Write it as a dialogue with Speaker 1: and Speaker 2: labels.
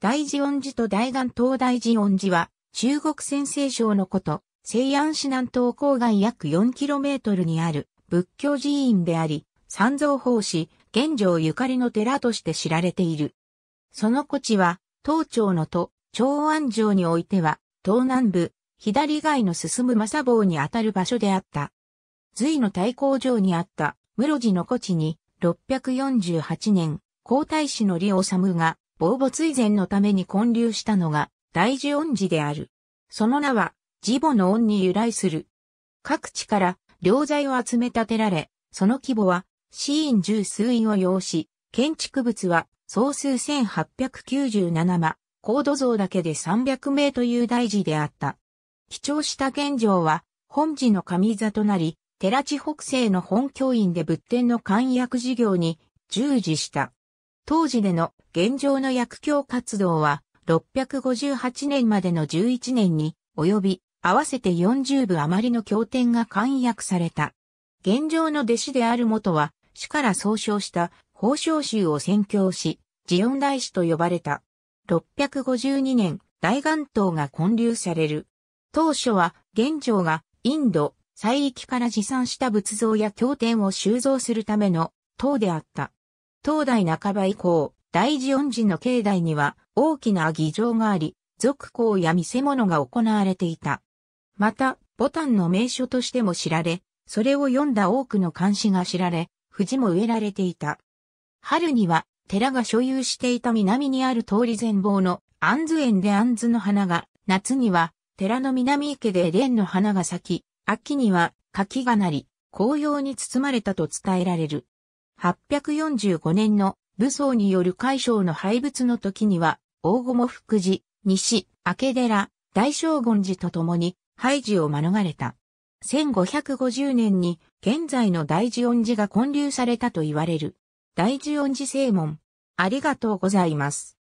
Speaker 1: 大寺恩寺と大岩東大寺恩寺は、中国先西省のこと、西安市南東郊外約 4km にある仏教寺院であり、三蔵法師、玄城ゆかりの寺として知られている。その古地は、東朝の都、長安城においては、東南部、左外の進む正坊にあたる場所であった。隋の太閤城にあった、室寺の古地に、648年、皇太子の李治が、防没以前のために建立したのが大樹恩寺である。その名は、地母の恩に由来する。各地から良材を集め立てられ、その規模は、寺院十数院を要し、建築物は総数1897間、高度像だけで300名という大寺であった。貴重した現状は、本寺の上座となり、寺地北西の本教院で仏典の簡約事業に従事した。当時での現状の薬教活動は、658年までの11年に及び、合わせて40部余りの経典が簡約された。現状の弟子である元は、死から総称した法称集を宣教し、ジオン大師と呼ばれた。652年、大元塔が建立される。当初は、現状がインド、西域から持参した仏像や経典を収蔵するための塔であった。東大半ば以降、大寺恩寺の境内には大きな儀場があり、俗行や見せ物が行われていた。また、ボタンの名所としても知られ、それを読んだ多くの漢詩が知られ、藤も植えられていた。春には、寺が所有していた南にある通り前方の安図園で安図の花が、夏には、寺の南池で蓮の花が咲き、秋には柿がなり、紅葉に包まれたと伝えられる。845年の武装による海将の廃仏の時には、大雲福寺、西、明寺、大将軍寺と共に廃寺を免れた。1550年に現在の大寺恩寺が建立されたと言われる。大寺恩寺正門。ありがとうございます。